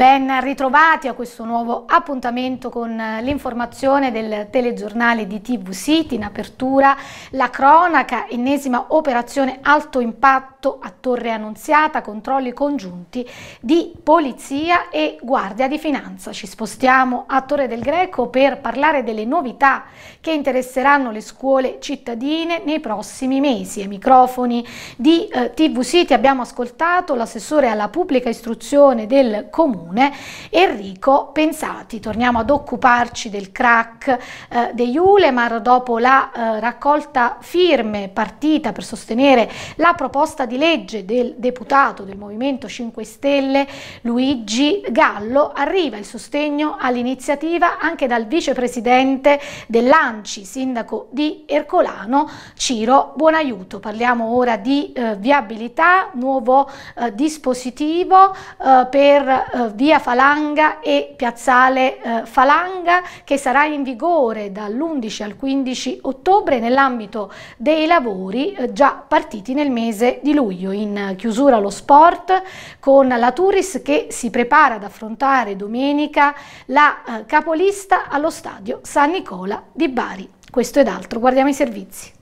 Ben ritrovati a questo nuovo appuntamento con eh, l'informazione del telegiornale di TV City. In apertura la cronaca, ennesima operazione alto impatto a Torre Annunziata, controlli congiunti di polizia e guardia di finanza. Ci spostiamo a Torre del Greco per parlare delle novità che interesseranno le scuole cittadine nei prossimi mesi. Ai microfoni di eh, TV City abbiamo ascoltato l'assessore alla pubblica istruzione del Comune comune. Enrico Pensati, torniamo ad occuparci del crack eh, degli Ulemar dopo la eh, raccolta firme partita per sostenere la proposta di legge del deputato del Movimento 5 Stelle Luigi Gallo, arriva il sostegno all'iniziativa anche dal vicepresidente dell'ANCI, sindaco di Ercolano, Ciro Buonaiuto. Parliamo ora di eh, viabilità, nuovo eh, dispositivo eh, per eh, via Falanga e piazzale eh, Falanga che sarà in vigore dall'11 al 15 ottobre nell'ambito dei lavori eh, già partiti nel mese di luglio. In chiusura lo sport con la Turis che si prepara ad affrontare domenica la eh, capolista allo stadio San Nicola di Bari. Questo ed altro, guardiamo i servizi.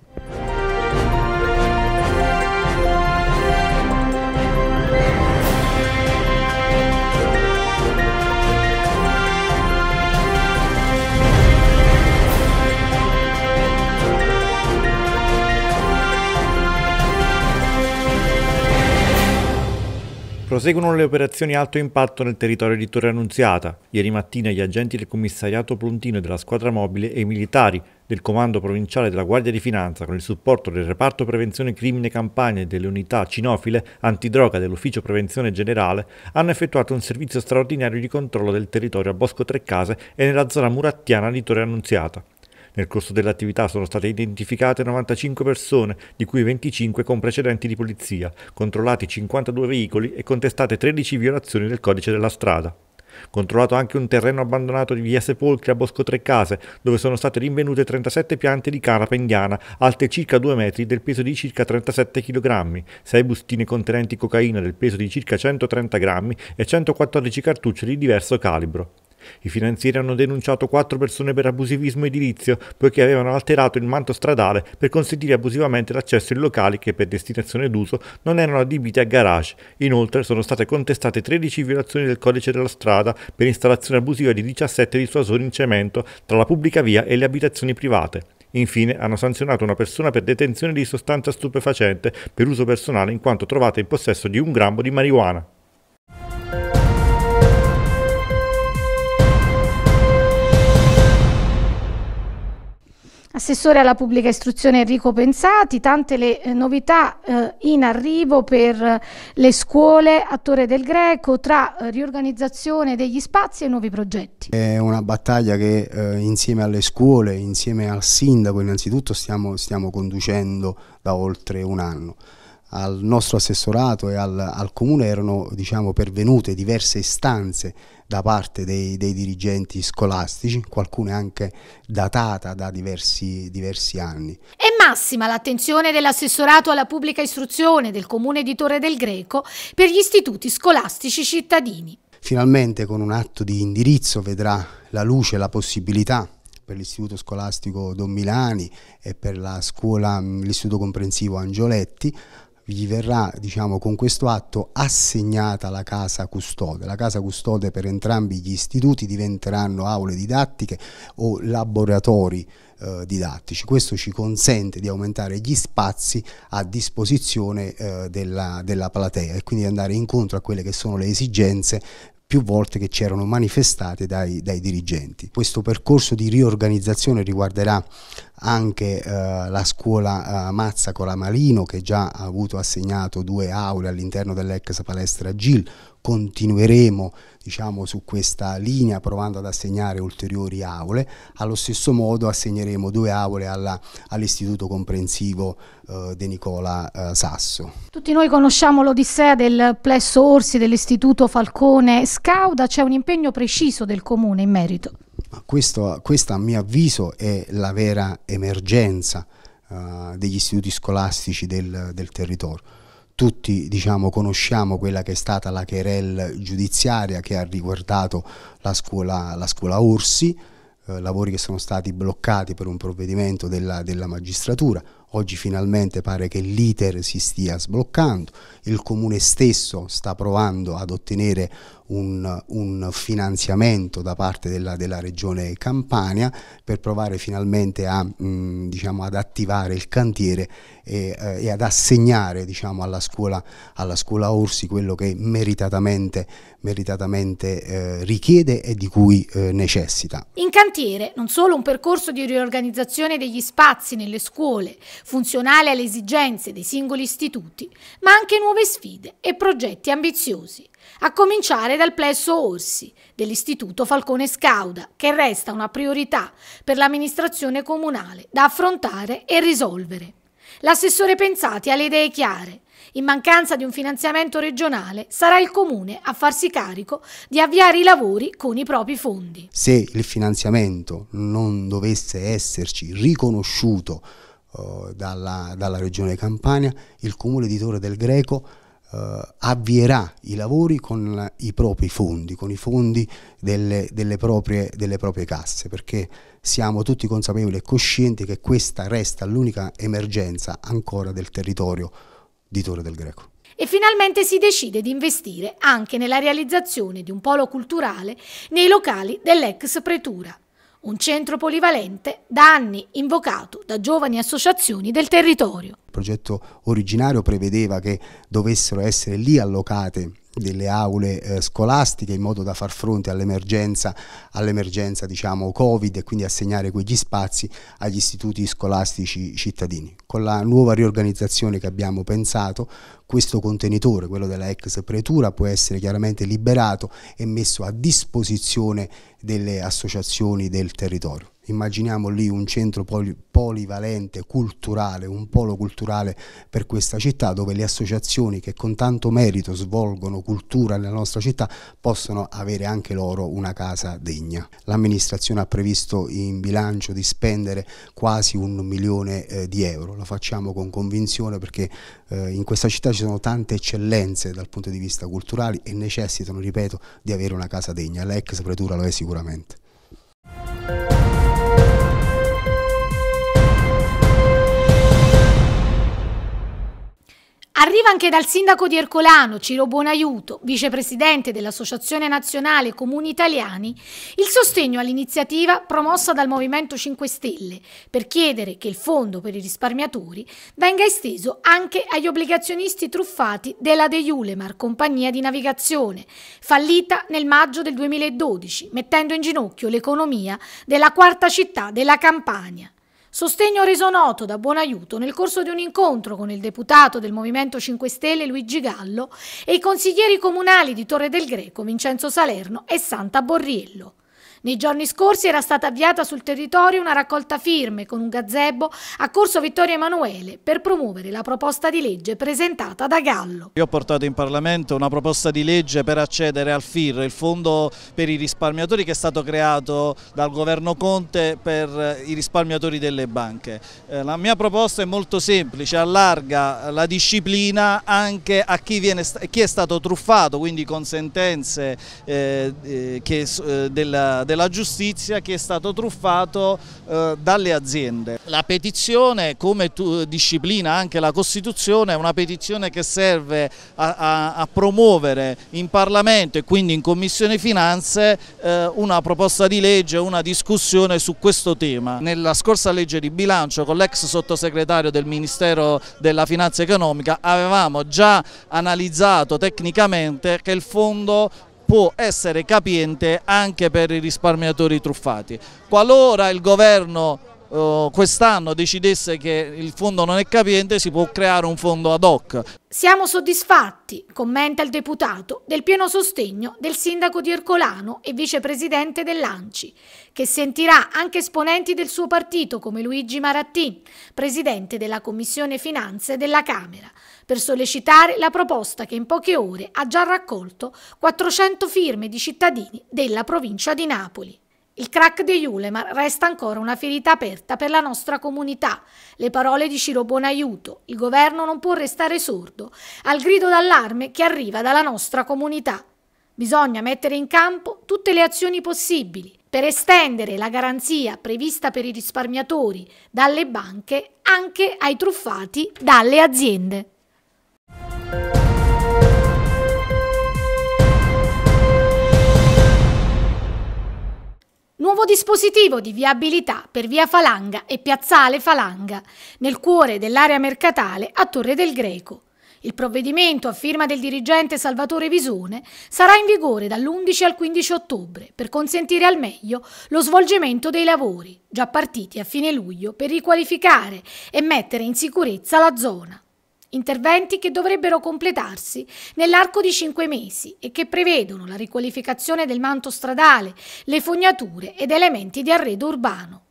Proseguono le operazioni alto impatto nel territorio di Torre Annunziata. Ieri mattina gli agenti del commissariato Pluntino e della squadra mobile e i militari del Comando Provinciale della Guardia di Finanza con il supporto del Reparto Prevenzione Crimine Campania e delle unità cinofile antidroga dell'Ufficio Prevenzione Generale hanno effettuato un servizio straordinario di controllo del territorio a Bosco Tre Case e nella zona murattiana di Torre Annunziata. Nel corso dell'attività sono state identificate 95 persone, di cui 25 con precedenti di polizia, controllati 52 veicoli e contestate 13 violazioni del codice della strada. Controllato anche un terreno abbandonato di via Sepolcri a Bosco Tre Case, dove sono state rinvenute 37 piante di canapa indiana, alte circa 2 metri, del peso di circa 37 kg, 6 bustine contenenti cocaina del peso di circa 130 grammi e 114 cartucce di diverso calibro. I finanzieri hanno denunciato quattro persone per abusivismo edilizio, poiché avevano alterato il manto stradale per consentire abusivamente l'accesso in locali che per destinazione d'uso non erano adibiti a garage. Inoltre sono state contestate 13 violazioni del codice della strada per installazione abusiva di 17 dissuasori in cemento tra la pubblica via e le abitazioni private. Infine hanno sanzionato una persona per detenzione di sostanza stupefacente per uso personale in quanto trovata in possesso di un grammo di marijuana. Assessore alla pubblica istruzione Enrico Pensati, tante le eh, novità eh, in arrivo per eh, le scuole a Torre del Greco tra eh, riorganizzazione degli spazi e nuovi progetti. È una battaglia che eh, insieme alle scuole, insieme al sindaco innanzitutto stiamo, stiamo conducendo da oltre un anno al nostro assessorato e al, al comune erano diciamo, pervenute diverse istanze da parte dei, dei, dirigenti scolastici, qualcuna anche datata da diversi, diversi anni. È massima l'attenzione dell'assessorato alla pubblica istruzione del comune di Torre del Greco per gli istituti scolastici cittadini. Finalmente con un atto di indirizzo vedrà la luce la possibilità per l'istituto scolastico Don Milani e per l'istituto comprensivo Angioletti gli verrà diciamo, con questo atto assegnata la casa custode. La casa custode per entrambi gli istituti diventeranno aule didattiche o laboratori eh, didattici. Questo ci consente di aumentare gli spazi a disposizione eh, della, della platea e quindi andare incontro a quelle che sono le esigenze più volte che c'erano manifestate dai, dai dirigenti. Questo percorso di riorganizzazione riguarderà anche eh, la scuola eh, Mazzacola Marino che già ha avuto assegnato due aule all'interno dell'ex palestra GIL continueremo diciamo, su questa linea provando ad assegnare ulteriori aule, allo stesso modo assegneremo due aule all'Istituto Comprensivo eh, De Nicola eh, Sasso. Tutti noi conosciamo l'odissea del plesso Orsi dell'Istituto Falcone Scauda, c'è un impegno preciso del Comune in merito? Questo, questa a mio avviso è la vera emergenza eh, degli istituti scolastici del, del territorio tutti diciamo, conosciamo quella che è stata la querelle giudiziaria che ha riguardato la scuola, la scuola Orsi, eh, lavori che sono stati bloccati per un provvedimento della, della magistratura. Oggi finalmente pare che l'iter si stia sbloccando, il comune stesso sta provando ad ottenere un, un finanziamento da parte della, della, regione Campania per provare finalmente a, mh, mm, diciamo, ad attivare il cantiere e, eh, e ad assegnare diciamo, alla, scuola, alla, scuola, Orsi quello che meritatamente, meritatamente eh, richiede e di cui eh, necessita. In cantiere non solo un percorso di riorganizzazione degli spazi nelle scuole, funzionale alle esigenze dei singoli istituti, ma anche nuove sfide e progetti ambiziosi a cominciare dal plesso Orsi dell'Istituto Falcone Scauda, che resta una priorità per l'amministrazione comunale da affrontare e risolvere. L'assessore Pensati ha le idee chiare. In mancanza di un finanziamento regionale sarà il Comune a farsi carico di avviare i lavori con i propri fondi. Se il finanziamento non dovesse esserci riconosciuto eh, dalla, dalla Regione Campania, il Comune di Torre del Greco eh, avvierà i lavori con i propri fondi, con i fondi delle, delle, proprie, delle proprie casse, perché siamo tutti consapevoli e coscienti che questa resta l'unica emergenza ancora del territorio di Torre del Greco e finalmente si decide di investire anche nella realizzazione di un polo culturale nei locali dell'ex pretura un centro polivalente da anni invocato da giovani associazioni del territorio. Il progetto originario prevedeva che dovessero essere lì allocate delle aule eh, scolastiche in modo da far fronte all'emergenza, all'emergenza diciamo, Covid e quindi assegnare quegli spazi agli istituti scolastici cittadini. Con la nuova riorganizzazione che abbiamo pensato, questo contenitore, quello della ex pretura, può essere chiaramente liberato e messo a disposizione delle associazioni del territorio immaginiamo lì un centro polivalente, culturale, un polo culturale per questa città dove le associazioni che con tanto merito svolgono cultura nella nostra città possono avere anche loro una casa degna. L'amministrazione ha previsto in bilancio di spendere quasi un milione eh, di euro, lo facciamo con convinzione perché eh, in questa città ci sono tante eccellenze dal punto di vista culturale e necessitano, ripeto, di avere una casa degna, l'ex pretura lo è sicuramente. Arriva anche dal sindaco di Ercolano, Ciro Buonaiuto, vicepresidente dell'Associazione Nazionale Comuni Italiani, il sostegno all'iniziativa promossa dal Movimento 5 Stelle per chiedere che il fondo per i risparmiatori venga esteso anche agli obbligazionisti truffati della De Julemar, compagnia di navigazione, fallita nel maggio del 2012, mettendo in ginocchio l'economia della quarta città della Campania. Sostegno reso noto da buon aiuto nel corso di un incontro con il deputato del Movimento 5 Stelle Luigi Gallo e i consiglieri comunali di Torre del Greco Vincenzo Salerno e Santa Borriello. Nei giorni scorsi era stata avviata sul territorio una raccolta firme con un gazebo a Corso Vittorio Emanuele per promuovere la proposta di legge presentata da Gallo. Io ho portato in Parlamento una proposta di legge per accedere al FIR, il fondo per i risparmiatori che è stato creato dal governo Conte per eh, i risparmiatori delle banche. Eh, la mia proposta è molto semplice, allarga la disciplina anche a chi, viene, chi è stato truffato, quindi con sentenze eh, eh, che, eh, della, della giustizia che è stato truffato eh, dalle aziende. La petizione, come tu, eh, disciplina anche la Costituzione, è una petizione che serve a, a, a promuovere in Parlamento e quindi in Commissione Finanze eh, una proposta di legge, una discussione su questo tema. Nella scorsa legge di bilancio con l'ex sottosegretario del Ministero della Finanza Economica avevamo già analizzato tecnicamente che il fondo può essere capiente anche per i risparmiatori truffati. Qualora il governo eh, quest'anno decidesse che il fondo non è capiente si può creare un fondo ad hoc. Siamo soddisfatti, commenta il deputato, del pieno sostegno del sindaco di Ercolano e vicepresidente dell'ANCI, che sentirà anche esponenti del suo partito come Luigi Marattini, presidente della Commissione Finanze della Camera, per sollecitare la proposta che in poche ore ha già raccolto 400 firme di cittadini della provincia di Napoli. Il crack di Ulemar resta ancora una ferita aperta per la nostra comunità. Le parole di Ciro Buonaiuto, il governo non può restare sordo al grido d'allarme che arriva dalla nostra comunità. Bisogna mettere in campo tutte le azioni possibili per estendere la garanzia prevista per i risparmiatori dalle banche anche ai truffati dalle aziende. Nuovo dispositivo di viabilità per via Falanga e piazzale Falanga, nel cuore dell'area mercatale a Torre del Greco. Il provvedimento, a firma del dirigente Salvatore Visone, sarà in vigore dall'11 al 15 ottobre per consentire al meglio lo svolgimento dei lavori, già partiti a fine luglio, per riqualificare e mettere in sicurezza la zona. Interventi che dovrebbero completarsi nell'arco di cinque mesi e che prevedono la riqualificazione del manto stradale, le fognature ed elementi di arredo urbano.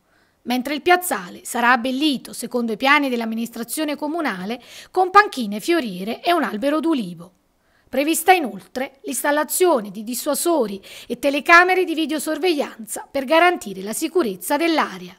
Mentre il piazzale sarà abbellito, secondo i piani dell'amministrazione comunale, con panchine fiorire e un albero d'ulivo. Prevista inoltre l'installazione di dissuasori e telecamere di videosorveglianza per garantire la sicurezza dell'area.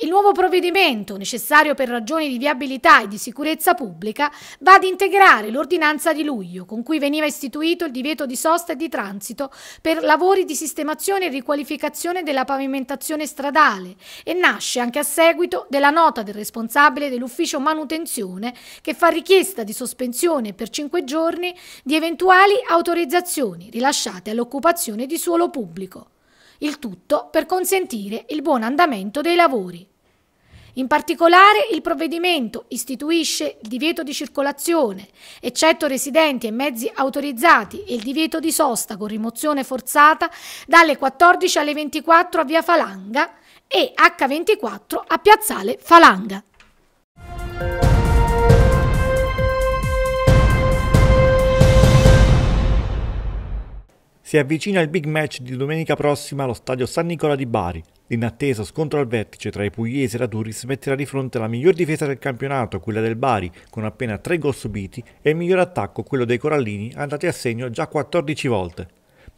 Il nuovo provvedimento, necessario per ragioni di viabilità e di sicurezza pubblica, va ad integrare l'ordinanza di luglio, con cui veniva istituito il divieto di sosta e di transito per lavori di sistemazione e riqualificazione della pavimentazione stradale e nasce anche a seguito della nota del responsabile dell'ufficio manutenzione che fa richiesta di sospensione per cinque giorni di eventuali autorizzazioni rilasciate all'occupazione di suolo pubblico il tutto per consentire il buon andamento dei lavori. In particolare il provvedimento istituisce il divieto di circolazione, eccetto residenti e mezzi autorizzati, e il divieto di sosta con rimozione forzata dalle 14 alle 24 a via Falanga e H24 a piazzale Falanga. Si avvicina il big match di domenica prossima allo stadio San Nicola di Bari. L'inatteso scontro al vertice tra i pugliesi e la Turris metterà di fronte la miglior difesa del campionato, quella del Bari, con appena 3 gol subiti, e il miglior attacco, quello dei Corallini, andati a segno già 14 volte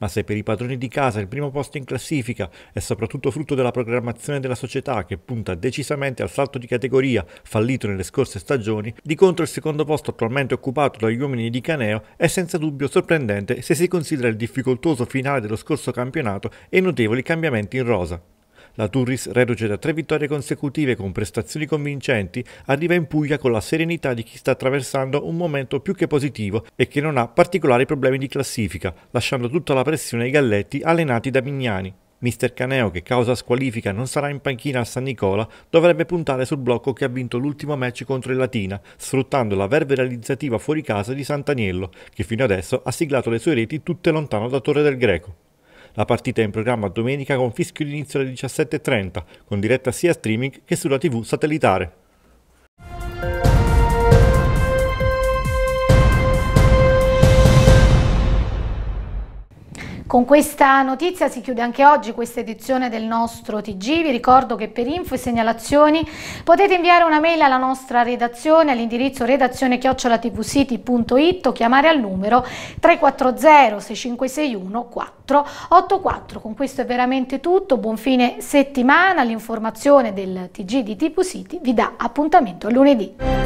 ma se per i padroni di casa il primo posto in classifica è soprattutto frutto della programmazione della società che punta decisamente al salto di categoria fallito nelle scorse stagioni, di contro il secondo posto attualmente occupato dagli uomini di Caneo è senza dubbio sorprendente se si considera il difficoltoso finale dello scorso campionato e i notevoli cambiamenti in rosa. La Turris, reduce da tre vittorie consecutive con prestazioni convincenti, arriva in Puglia con la serenità di chi sta attraversando un momento più che positivo e che non ha particolari problemi di classifica, lasciando tutta la pressione ai galletti allenati da Mignani. Mister Caneo, che causa squalifica non sarà in panchina a San Nicola, dovrebbe puntare sul blocco che ha vinto l'ultimo match contro il Latina, sfruttando la verve realizzativa fuori casa di Sant'Aniello, che fino adesso ha siglato le sue reti tutte lontano da Torre del Greco. La partita è in programma domenica con fischio d'inizio alle 17.30, con diretta sia streaming che sulla TV satellitare. Con questa notizia si chiude anche oggi questa edizione del nostro TG. Vi ricordo che per info e segnalazioni potete inviare una mail alla nostra redazione all'indirizzo redazione chiocciolatvcity.it o chiamare al numero 340 6561 484. Con questo è veramente tutto. Buon fine settimana. L'informazione del TG di Tipu City vi dà appuntamento lunedì.